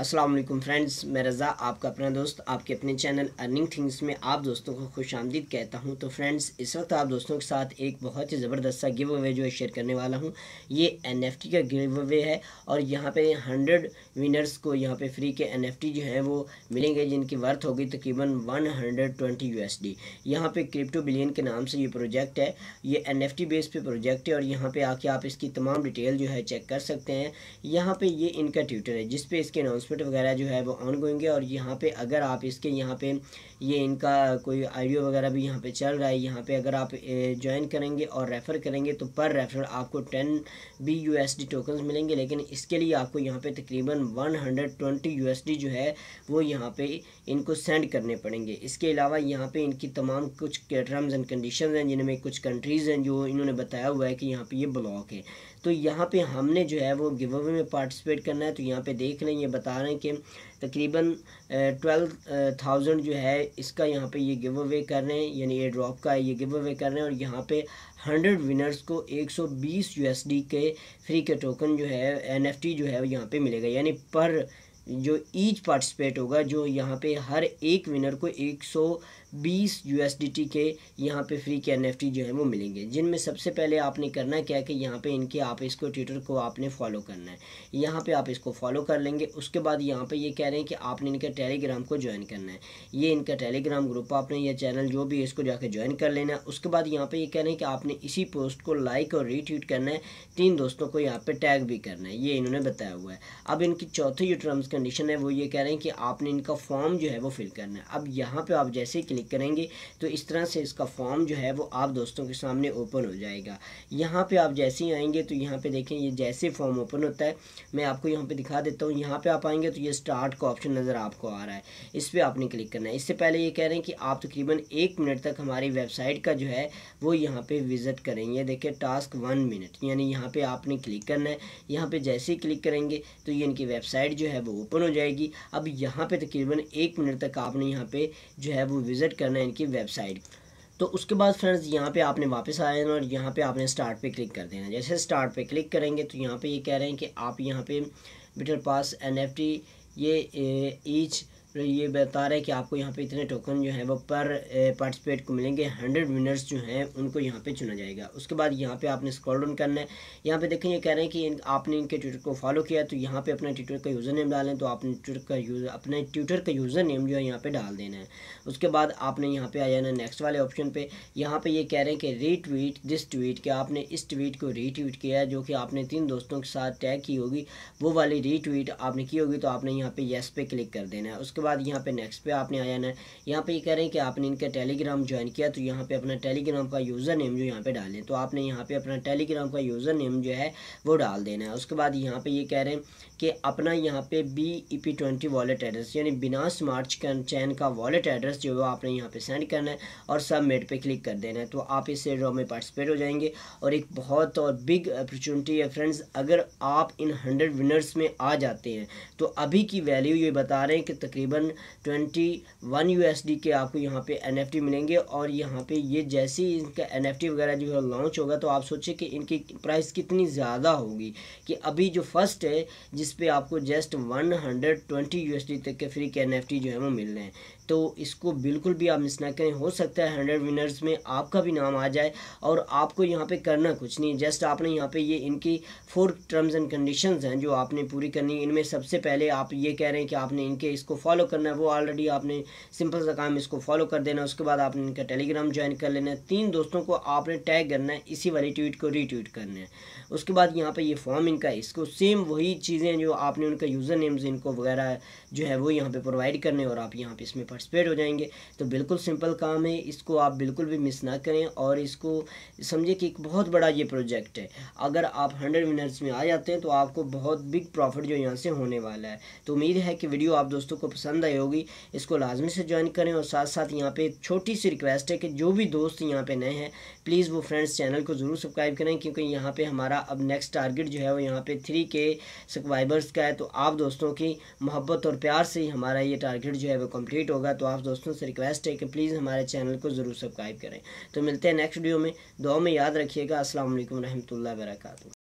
अस्सलाम वालेकुम फ्रेंड्स मैं रज़ा आपका अपना दोस्त आपके अपने चैनल अर्निंग थिंग्स में आप दोस्तों को खुश आमदीद कहता हूं तो फ्रेंड्स इस वक्त आप दोस्तों के साथ एक बहुत ही ज़बरदस्त सा गिव अवे जो है शेयर करने वाला हूं ये टी का गिव अवे है और यहां पे हंड्रेड विनर्स को यहां पे फ्री के टी जो हैं वो मिलेंगे जिनकी वर्थ होगी तकरीबन one hundred twenty U S D यहाँ पर क्रिप्टो बिलियन के नाम से ये प्रोजेक्ट है ये एन एफ टी बेस पे प्रोजेक्ट है और यहाँ पर आके आप इसकी तमाम डिटेल जो है चेक कर सकते हैं यहाँ पर ये इनका ट्विटर है जिसपे इसके अनाउंसमेंट एडवर्टिसमेंट वगैरह जो है वो ऑन गोइंग है और यहाँ पे अगर आप इसके यहाँ पे ये इनका कोई आइडियो वगैरह भी यहाँ पे चल रहा है यहाँ पे अगर आप ज्वाइन करेंगे और रेफ़र करेंगे तो पर रेफर आपको ten B U S D tokens मिलेंगे लेकिन इसके लिए आपको यहाँ पे तकरीबन one hundred twenty U S D जो है वो यहाँ पे इनको सेंड करने पड़ेंगे इसके अलावा यहाँ पे इनकी तमाम कुछ टर्म्स एंड कंडीशन हैं जिनमें कुछ कंट्रीज़ हैं जो इन्होंने बताया हुआ है कि यहाँ पर ये ब्लॉक है तो यहाँ पर हमने जो है वो गिव अवे में पार्टिसिपेट करना है तो यहाँ पर देख लें ये बता बता रहे हैं कि तकरीबन ट्वेल्व थाउजेंड जो है इसका यहाँ पे ये गिव अवे कर रहे हैं यानी ये ड्रॉप का ये गिव अवे कर रहे हैं और यहाँ पे हंड्रेड विनर्स को एक सौ बीस यूएसडी के फ्री के टोकन जो है एनएफटी जो है यहाँ पर मिलेगा यानी पर जो ईच पार्टिसिपेट होगा जो यहाँ पे हर एक विनर को एक सौ बीस यू के यहाँ पे फ्री के एन जो है वो मिलेंगे जिनमें सबसे पहले आपने करना क्या है कि यहाँ पे इनके आप इसको ट्विटर को आपने फॉलो करना है यहाँ पे आप इसको फॉलो कर लेंगे उसके बाद यहाँ पे ये यह कह रहे हैं कि आपने इनके टेलीग्राम को ज्वाइन करना है ये इनका टेलीग्राम ग्रुप आपने या चैनल जो भी है इसको जाके ज्वाइन कर लेना है उसके बाद यहाँ पर ये यह कह रहे हैं कि आपने इसी पोस्ट को लाइक और रीट्वीट करना है तीन दोस्तों को यहाँ पर टैग भी करना है ये इन्होंने बताया हुआ है अब इनकी चौथी जो टर्म्स कंडीशन है वो ये कह रहे हैं कि आपने इनका फॉर्म जो है वो फिल करना है अब यहाँ पर आप जैसे क्लिक करेंगे तो इस तरह से इसका फॉर्म जो है वो आप दोस्तों के सामने ओपन हो जाएगा यहाँ पे आप जैसे ही आएंगे तो यहाँ पे देखें ये जैसे फॉर्म ओपन होता है मैं आपको यहाँ पे दिखा देता हूँ यहाँ पे आप आएंगे तो ये स्टार्ट का ऑप्शन नज़र आपको आ रहा है इस पर आपने क्लिक करना है इससे पहले ये कह रहे हैं कि आप तकरीबन एक मिनट तक हमारी वेबसाइट का जो है वो यहाँ पर विज़िट करेंगे देखिए टास्क वन मिनट यानी यहाँ पर आपने क्लिक करना है यहाँ पर जैसे ही क्लिक करेंगे तो ये इनकी वेबसाइट जो है वो ओपन हो जाएगी अब यहाँ पर तकरीबन एक मिनट तक आपने यहाँ पर जो है वो विज़िट विजिट करना है इनकी वेबसाइट तो उसके बाद फ्रेंड्स यहाँ पे आपने वापस आ जाना और यहाँ पे आपने स्टार्ट पे क्लिक कर देना जैसे स्टार्ट पे क्लिक करेंगे तो यहाँ पे ये यह कह रहे हैं कि आप यहाँ पे बिटर पास एन ये ईच ये बता रहे हैं कि आपको यहाँ पे इतने टोकन जो है वो पर पार्टिसिपेट को मिलेंगे हंड्रेड विनर्स जो हैं उनको यहाँ पे चुना जाएगा उसके बाद यहाँ पे आपने स्क्रॉल डाउन करना है यहाँ पे देखें ये कह रहे हैं कि इन, आपने इनके ट्विटर को फॉलो किया तो यहाँ पे अपना ट्विटर का यूज़र नेम डालें तो आपने ट्विटर का यूज़र अपने ट्विटर का यूज़र नेम जो है यहाँ पर डाल देना है उसके बाद आपने यहाँ पर आ जाना नेक्स्ट वाले ऑप्शन पर यहाँ पर ये कह रहे हैं कि रीट्वीट दिस ट्वीट कि आपने इस ट्वीट को रीट्वीट किया जो कि आपने तीन दोस्तों के साथ टैग की होगी वो वाली रीट्वीट आपने की होगी तो आपने यहाँ पर येस पे क्लिक कर देना है उसके उसके बाद यहाँ पे नेक्स्ट पे आपने आ जाना है यहाँ पे ये यह कह रहे हैं कि आपने इनका टेलीग्राम ज्वाइन किया तो यहाँ पे अपना टेलीग्राम का यूज़र नेम जो यहाँ पे डालें तो आपने यहाँ पे अपना टेलीग्राम का यूज़र नेम जो है वो डाल देना है उसके बाद यहाँ पर ये यह कह रहे हैं कि अपना यहाँ पे B E P twenty wallet address यानी बिना स्मार्ट चैन का वॉलेट एड्रेस जो है आपने यहाँ पर सेंड करना है और सबमिट पर क्लिक कर देना है तो आप इस ड्रॉ में पार्टिसिपेट हो जाएंगे और एक बहुत और बिग अपॉर्चुनिटी है फ्रेंड्स अगर आप इन हंड्रेड विनर्स में आ जाते हैं तो अभी की वैल्यू ये बता रहे हैं कि तकरीबन तकरीबन ट्वेंटी वन यू के आपको यहाँ पे एन मिलेंगे और यहाँ पे ये जैसे ही इनका एन वगैरह जो है लॉन्च होगा तो आप सोचें कि इनकी प्राइस कितनी ज़्यादा होगी कि अभी जो फर्स्ट है जिस पे आपको जस्ट वन हंड्रेड ट्वेंटी तक के फ्री के एन जो है वो मिल रहे हैं तो इसको बिल्कुल भी आप मिस ना करें हो सकता है हंड्रेड विनर्स में आपका भी नाम आ जाए और आपको यहाँ पे करना कुछ नहीं जस्ट आपने यहाँ पे ये इनकी फोर टर्म्स एंड कंडीशन हैं जो आपने पूरी करनी है इनमें सबसे पहले आप ये कह रहे हैं कि आपने इनके इसको फॉलो करना है वो ऑलरेडी आपने सिंपल सा काम इसको फॉलो कर देना उसके बाद आपने इनका टेलीग्राम ज्वाइन कर लेना है तीन दोस्तों को आपने टैग करना है इसी वाली ट्वीट को रीट्वीट करना है उसके बाद यहाँ पर ये फॉर्म इनका इसको सेम वही चीज़ें जो आपने उनका यूज़र नेम्स इनको वगैरह जो है वो यहाँ पर प्रोवाइड करने और आप यहाँ पर इसमें पार्टिसिपेट हो जाएंगे तो बिल्कुल सिंपल काम है इसको आप बिल्कुल भी मिस ना करें और इसको समझिए कि एक बहुत बड़ा ये प्रोजेक्ट है अगर आप हंड्रेड विनर्स में आ जाते हैं तो आपको बहुत बिग प्रॉफिट जो यहाँ से होने वाला है तो उम्मीद है कि वीडियो आप दोस्तों को पसंद आई होगी इसको लाजमी से ज्वाइन करें और साथ साथ यहाँ पे छोटी सी रिक्वेस्ट है कि जो भी दोस्त यहाँ पर नए हैं प्लीज़ वो फ्रेंड्स चैनल को ज़रूर सब्सक्राइब करें क्योंकि यहाँ पर हमारा अब नेक्स्ट टारगेट जो है वो यहाँ पर थ्री के सब्सक्राइबर्स का है तो आप दोस्तों की मोहब्बत और प्यार से ही हमारा ये टारगेट जो है वो कम्प्लीट होगा होगा तो आप दोस्तों से रिक्वेस्ट है कि प्लीज़ हमारे चैनल को ज़रूर सब्सक्राइब करें तो मिलते हैं नेक्स्ट वीडियो में दो में याद रखिएगा असल वरहमल वर्का